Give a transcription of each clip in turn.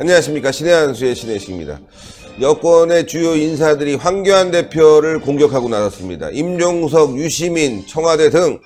안녕하십니까 신해한수의 신해식입니다. 여권의 주요 인사들이 황교안 대표를 공격하고 나섰습니다. 임종석, 유시민, 청와대 등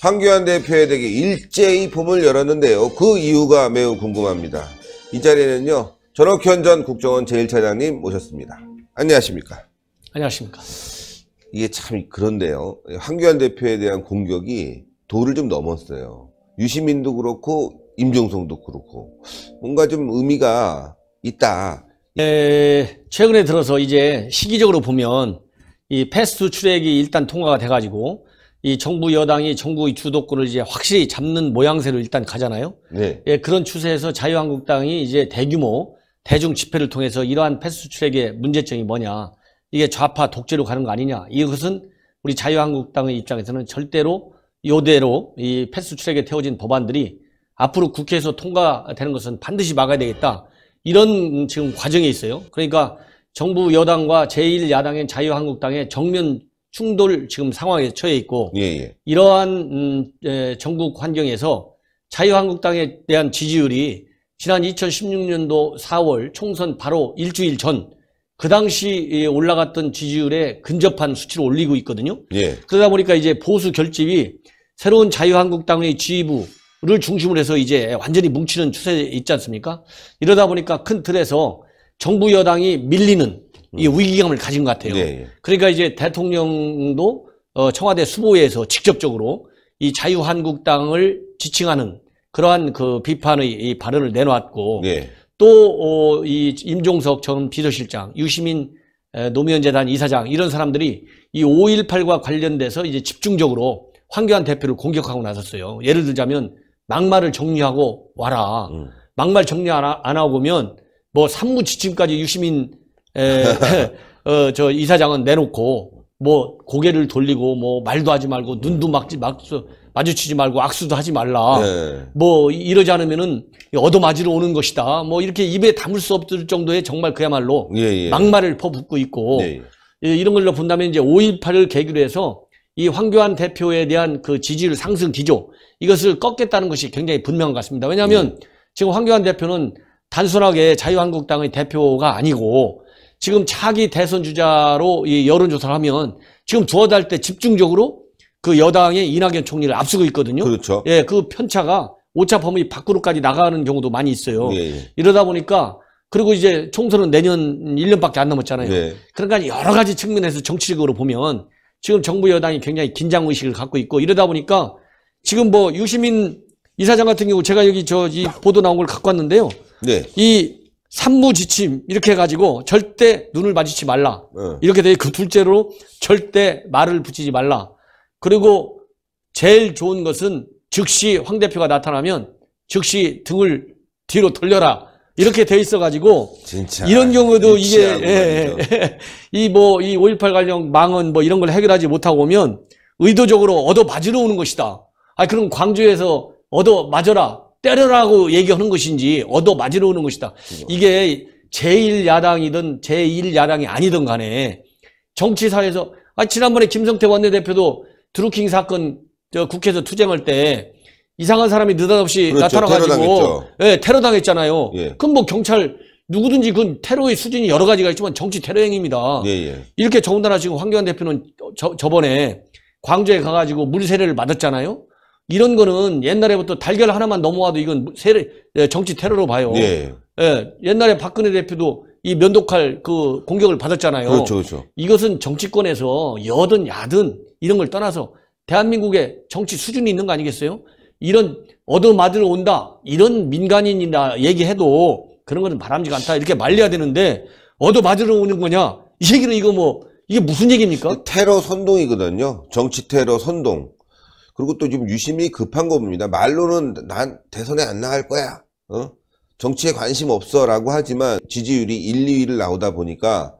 황교안 대표에 대해 일제히 봄을 열었는데요. 그 이유가 매우 궁금합니다. 이 자리에는요. 전옥현 전 국정원 제1차장님 모셨습니다. 안녕하십니까? 안녕하십니까? 이게 참 그런데요. 황교안 대표에 대한 공격이 도를 좀 넘었어요. 유시민도 그렇고 임종성도 그렇고 뭔가 좀 의미가 있다. 에, 예, 최근에 들어서 이제 시기적으로 보면 이 패스트 출액이 일단 통과가 돼가지고 이 정부 여당이 정부의 주도권을 이제 확실히 잡는 모양새로 일단 가잖아요. 네. 예, 그런 추세에서 자유한국당이 이제 대규모 대중 집회를 통해서 이러한 패스트 출액의 문제점이 뭐냐. 이게 좌파 독재로 가는 거 아니냐. 이것은 우리 자유한국당의 입장에서는 절대로 요대로 이 패스트 출액에 태워진 법안들이 앞으로 국회에서 통과되는 것은 반드시 막아야 되겠다. 이런 지금 과정에 있어요. 그러니까 정부 여당과 제1야당인 자유한국당의 정면 충돌 지금 상황에 처해 있고 예, 예. 이러한 음, 에, 예, 전국 환경에서 자유한국당에 대한 지지율이 지난 2016년도 4월 총선 바로 일주일 전 그 당시 예, 올라갔던 지지율에 근접한 수치를 올리고 있거든요. 예. 그러다 보니까 이제 보수 결집이 새로운 자유한국당의 지휘부 를 중심으로 해서 이제 완전히 뭉치는 추세 에 있지 않습니까? 이러다 보니까 큰 틀에서 정부 여당이 밀리는 이 음. 위기감을 가진 것 같아요. 네. 그러니까 이제 대통령도 어, 청와대 수보에서 직접적으로 이 자유한국당을 지칭하는 그러한 그 비판의 이 발언을 내놓았고 네. 예. 또이 어, 임종석 전 비서실장, 유시민 노무현재단 이사장 이런 사람들이 이 5.18과 관련돼서 이제 집중적으로 황교안 대표를 공격하고 나섰어요. 예를 들자면 막말을 정리하고 와라. 음. 막말 정리 안, 하고 오면 뭐 삼무 지침까지 유시민 에, 어, 저 이사장은 내놓고 뭐 고개를 돌리고 뭐 말도 하지 말고 눈도 음. 막지 막수 마주치지 말고 악수도 하지 말라. 네. 뭐 이러지 않으면은 얻어맞으러 오는 것이다. 뭐 이렇게 입에 담을 수 없을 정도의 정말 그야말로 예, 예. 막말을 퍼붓고 있고 네. 예, 이런 걸로 본다면 이제 5.18을 계기로 해서 이 황교안 대표에 대한 그 지지율 상승 기조 이것을 꺾겠다는 것이 굉장히 분명한 것 같습니다. 왜냐하면 네. 지금 황교안 대표는 단순하게 자유한국당의 대표가 아니고 지금 차기 대선 주자로 이 여론조사를 하면 지금 두어 달 때 집중적으로 그 여당의 이낙연 총리를 앞서고 있거든요. 그렇죠. 예, 그 편차가 오차 범위 밖으로까지 나가는 경우도 많이 있어요. 예. 예. 이러다 보니까 그리고 이제 총선은 내년 1년밖에 안 남았잖아요. 예. 그러니까 여러 가지 측면에서 정치적으로 보면 지금 정부 여당이 굉장히 긴장 의식을 갖고 있고 이러다 보니까 지금 뭐 유시민 이사장 같은 경우 제가 여기 저이 보도 나온 걸 갖고 왔는데요. 네. 이 산무지침 이렇게 해가지고 절대 눈을 마주치지 말라. 네. 이렇게 돼. 그 둘째로 절대 말을 붙이지 말라. 그리고 제일 좋은 것은 즉시 황 대표가 나타나면 즉시 등을 뒤로 돌려라. 이렇게 돼 있어가지고 진짜 이런 경우도 이게 이뭐 이 5.18 예, 예, 예. 관련 망언 뭐 이런 걸 해결하지 못하고 오면 의도적으로 얻어 맞으러 오는 것이다. 아 그럼 광주에서 얻어 맞아라 때려라고 얘기하는 것인지 얻어 맞으러 오는 것이다. 그렇죠. 이게 제1야당이든 제1야당이 아니든 간에 정치사에서 아 지난번에 김성태 원내대표도 드루킹 사건 저 국회에서 투쟁할 때 이상한 사람이 느닷없이 그렇죠. 나타나가지고 테러 테러 당했잖아요. 예. 예. 그럼 뭐 경찰 누구든지 그건 테러의 수준이 여러 가지가 있지만 정치 테러 행위입니다. 예, 예, 이렇게 정운다나 지금 황교안 대표는 저, 저번에 광주에 가가지고 물세례를 맞았잖아요. 이런 거는 옛날에부터 달걀 하나만 넘어와도 이건 세례 예, 정치 테러로 봐요. 예. 옛날에 박근혜 대표도 이 면도칼 그 공격을 받았잖아요. 그렇죠, 그렇죠. 이것은 정치권에서 여든 야든 이런 걸 떠나서 대한민국의 정치 수준이 있는 거 아니겠어요? 이런 얻어맞으러 온다 이런 민간인이나 얘기해도 그런 거는 바람직 않다 이렇게 말려야 되는데 얻어맞으러 오는 거냐 이 얘기는 이거 뭐 이게 무슨 얘기입니까? 그 테러 선동이거든요. 정치 테러 선동. 그리고 또 지금 유심히 급한 겁니다. 말로는 난 대선에 안 나갈 거야. 어? 정치에 관심 없어라고 하지만 지지율이 1, 2위를 나오다 보니까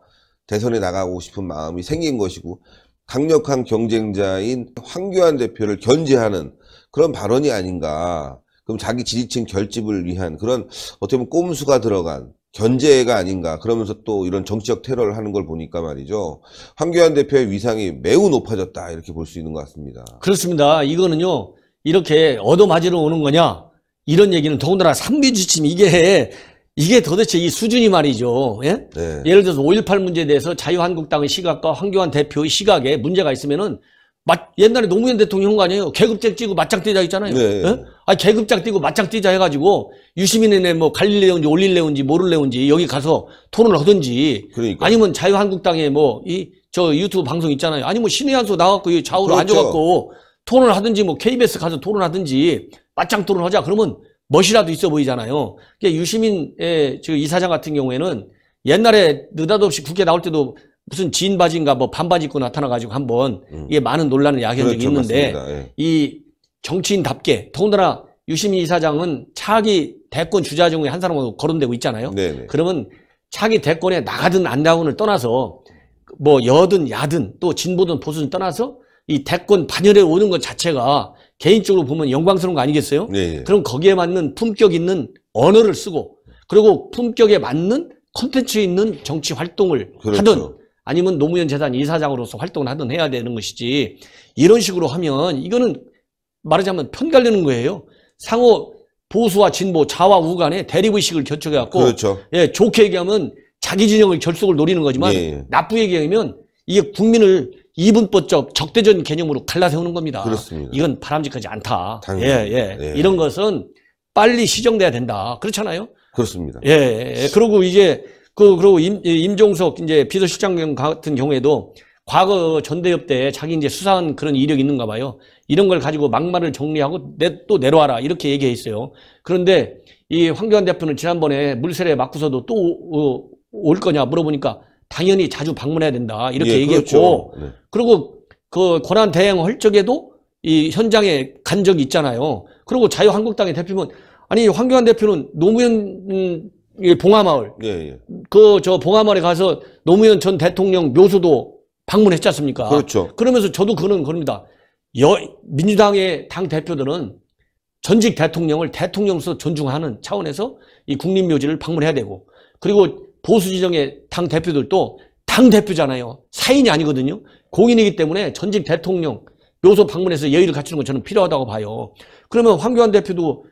대선에 나가고 싶은 마음이 생긴 것이고 강력한 경쟁자인 황교안 대표를 견제하는 그런 발언이 아닌가. 그럼 자기 지지층 결집을 위한 그런 어떻게 보면 꼼수가 들어간 견제가 아닌가 그러면서 또 이런 정치적 테러를 하는 걸 보니까 말이죠 황교안 대표의 위상이 매우 높아졌다 이렇게 볼 수 있는 것 같습니다 그렇습니다 이거는요 이렇게 얻어맞으러 오는 거냐 이런 얘기는 더군다나 삼비지침 이게 이게 도대체 이 수준이 말이죠 예? 네. 예를 들어서 5.18 문제에 대해서 자유한국당의 시각과 황교안 대표의 시각에 문제가 있으면은 맞, 옛날에 노무현 대통령 한거 아니에요? 계급장 뛰고 맞짱 뛰자 했잖아요. 네. 예? 아 계급장 뛰고 맞짱 뛰자 해가지고 유시민의 뭐 갈릴레온지 올릴레온지 모를레온지 여기 가서 토론을 하든지 그러니까. 아니면 자유한국당에 뭐 이 저 유튜브 방송 있잖아요. 아니면 뭐 신의 한수 나와갖고 좌우로 그렇죠. 앉아갖고 토론을 하든지 뭐 KBS 가서 토론하든지 맞짱 토론하자 그러면 멋이라도 있어 보이잖아요. 그러니까 유시민의 저 이사장 같은 경우에는 옛날에 느닷없이 국회 나올 때도 무슨 진 바지인가 뭐 반바지 입고 나타나가지고 한번 음. 이게 많은 논란을 야기한 적이 그렇죠, 있는데 예. 이 정치인답게 더군다나 유시민 이사장은 차기 대권 주자 중에 한 사람으로 거론되고 있잖아요. 네네. 네. 그러면 차기 대권에 나가든 안 나가든을 떠나서 뭐 여든 야든 또 진보든 보수든 떠나서 이 대권 반열에 오는 것 자체가 개인적으로 보면 영광스러운 거 아니겠어요? 네네. 네. 그럼 거기에 맞는 품격 있는 언어를 쓰고 그리고 품격에 맞는 콘텐츠 있는 정치 활동을 그렇죠. 하든 아니면 노무현 재단 이사장으로서 활동을 하든 해야 되는 것이지 이런 식으로 하면 이거는 말하자면 편갈리는 거예요. 상호 보수와 진보, 좌와 우 간에 대립의식을 겨쳐갖고 그렇죠. 예, 좋게 얘기하면 자기 진영의 결속을 노리는 거지만 예, 예. 나쁘게 얘기하면 이게 국민을 이분법적 적대전 개념으로 갈라세우는 겁니다. 그렇습니다. 이건 바람직하지 않다. 예, 예, 예. 이런 것은 빨리 시정돼야 된다. 그렇잖아요. 그렇습니다. 예, 예. 예. 그리고 이제 그, 그리고 임, 임종석 이제 비서실장 같은 경우에도 과거 전대협 때 자기 이제 수사한 그런 이력이 있는가 봐요. 이런 걸 가지고 막말을 정리하고 내, 또 내려와라. 이렇게 얘기했어요. 그런데 이 황교안 대표는 지난번에 물세례 맞고서도 또 올 거냐 물어보니까 당연히 자주 방문해야 된다. 이렇게 예, 얘기했고. 그렇죠. 네. 그리고 그 권한대행 헐적에도 이 현장에 간 적이 있잖아요. 그리고 자유한국당의 대표면 아니 황교안 대표는 노무현 예, 봉하마을 예, 예. 그저봉하마을에 가서 노무현 전 대통령 묘소도 방문했지 않습니까? 그렇죠. 그러면서 저도 그는 겁니다. 여, 민주당의 당 대표들은 전직 대통령을 대통령으로서 존중하는 차원에서 이 국립묘지를 방문해야 되고 그리고 보수 지정의 당 대표들도 당 대표잖아요. 사인이 아니거든요. 공인이기 때문에 전직 대통령 묘소 방문해서 예의를 갖추는 건 저는 필요하다고 봐요. 그러면 황교안 대표도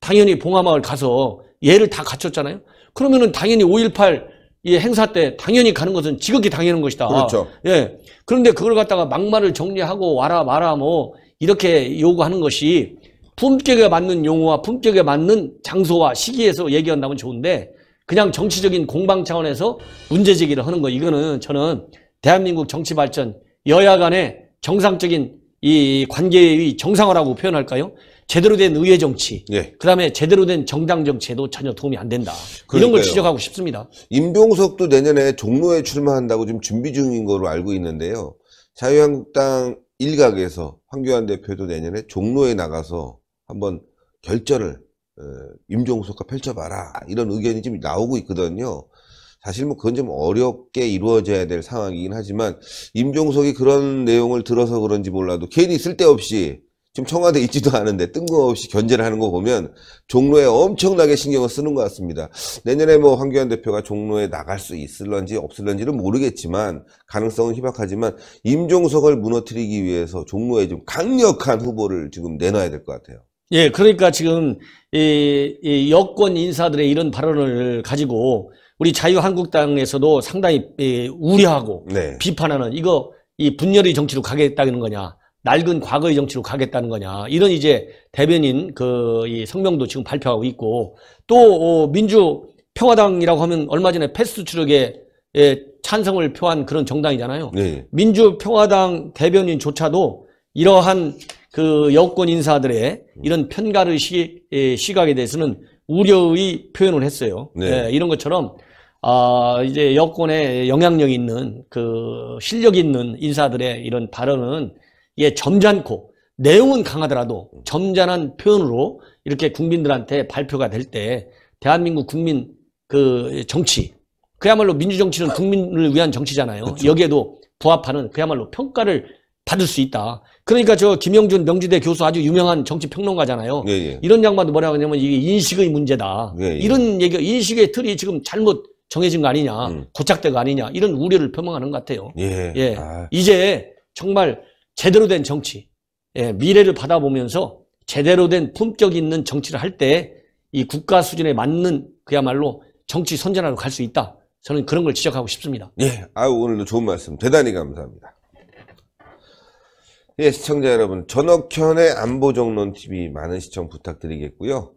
당연히 봉하마을 가서 예를 다 갖췄잖아요. 그러면은 당연히 5.18 행사 때 당연히 가는 것은 지극히 당연한 것이다. 그렇죠. 예. 그런데 그걸 갖다가 막말을 정리하고 와라 마라 뭐 이렇게 요구하는 것이 품격에 맞는 용어와 품격에 맞는 장소와 시기에서 얘기한다면 좋은데 그냥 정치적인 공방 차원에서 문제 제기를 하는 거 이거는 저는 대한민국 정치 발전 여야 간의 정상적인 이 관계의 정상화라고 표현할까요? 제대로 된 의회 정치, 예. 그다음에 제대로 된 정당 정치에도 전혀 도움이 안 된다. 그러니까요. 이런 걸 지적하고 싶습니다. 임병석도 내년에 종로에 출마한다고 지금 준비 중인 걸로 알고 있는데요. 자유한국당 일각에서 황교안 대표도 내년에 종로에 나가서 한번 결절을 어, 임종석과 펼쳐봐라 이런 의견이 지금 나오고 있거든요. 사실 뭐 그건 좀 어렵게 이루어져야 될 상황이긴 하지만 임종석이 그런 내용을 들어서 그런지 몰라도 괜히 쓸데없이 지금 청와대 있지도 않은데 뜬금없이 견제를 하는 거 보면 종로에 엄청나게 신경을 쓰는 것 같습니다. 내년에 뭐 황교안 대표가 종로에 나갈 수 있을런지 없을런지는 모르겠지만 가능성은 희박하지만 임종석을 무너뜨리기 위해서 종로에 좀 강력한 후보를 지금 내놔야 될 것 같아요. 예, 그러니까 지금 이, 이 여권 인사들의 이런 발언을 가지고 우리 자유한국당에서도 상당히 예, 우려하고 네. 비판하는 이거 이 분열의 정치로 가겠다는 거냐 낡은 과거의 정치로 가겠다는 거냐 이런 이제 대변인 그이 성명도 지금 발표하고 있고 또 어, 민주 평화당이라고 하면 얼마 전에 패스트 추력에 예, 찬성을 표한 그런 정당이잖아요. 네. 민주평화당 대변인조차도 이러한 그 여권 인사들의 이런 편가르 시, 예, 시각에 대해서는 우려의 표현을 했어요. 네. 예, 이런 것처럼 어, 이제 여권에 영향력 있는 그 실력 있는 인사들의 이런 발언은 예, 점잖고 내용은 강하더라도 점잖은 표현으로 이렇게 국민들한테 발표가 될 때 대한민국 국민 그 정치 그야말로 민주정치는 국민을 위한 정치잖아요. 그렇죠. 여기에도 부합하는 그야말로 평가를 받을 수 있다. 그러니까 저 김영준 명지대 교수 아주 유명한 정치 평론가잖아요. 예, 예. 이런 양반도 뭐라고 하냐면 이게 인식의 문제다. 예, 예. 이런 얘기 인식의 틀이 지금 잘못 정해진 거 아니냐, 음. 고착대가 아니냐 이런 우려를 표명하는 것 같아요. 예. 예. 아. 이제 정말 제대로 된 정치, 예. 미래를 받아보면서 제대로 된 품격 있는 정치를 할 때 이 국가 수준에 맞는 그야말로 정치 선전화로 갈 수 있다. 저는 그런 걸 지적하고 싶습니다. 예. 아 오늘도 좋은 말씀 대단히 감사합니다. 예, 시청자 여러분, 전억현의 안보정론TV 많은 시청 부탁드리겠고요.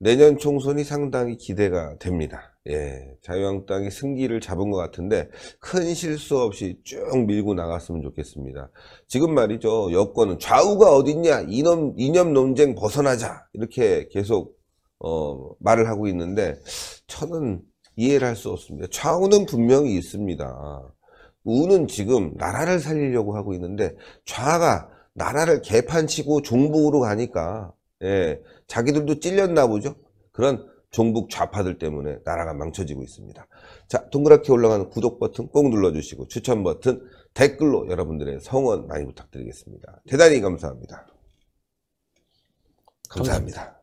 내년 총선이 상당히 기대가 됩니다. 예, 자유한국당이 승기를 잡은 것 같은데 큰 실수 없이 쭉 밀고 나갔으면 좋겠습니다. 지금 말이죠. 여권은 좌우가 어딨냐? 이념, 이념 논쟁 벗어나자. 이렇게 계속, 어, 말을 하고 있는데 저는 이해를 할 수 없습니다. 좌우는 분명히 있습니다. 우는 지금 나라를 살리려고 하고 있는데 좌가 나라를 개판치고 종북으로 가니까 예, 자기들도 찔렸나 보죠. 그런 종북 좌파들 때문에 나라가 망쳐지고 있습니다. 자, 동그랗게 올라가는 구독 버튼 꼭 눌러주시고 추천 버튼 댓글로 여러분들의 성원 많이 부탁드리겠습니다. 대단히 감사합니다. 감사합니다. 감사합니다.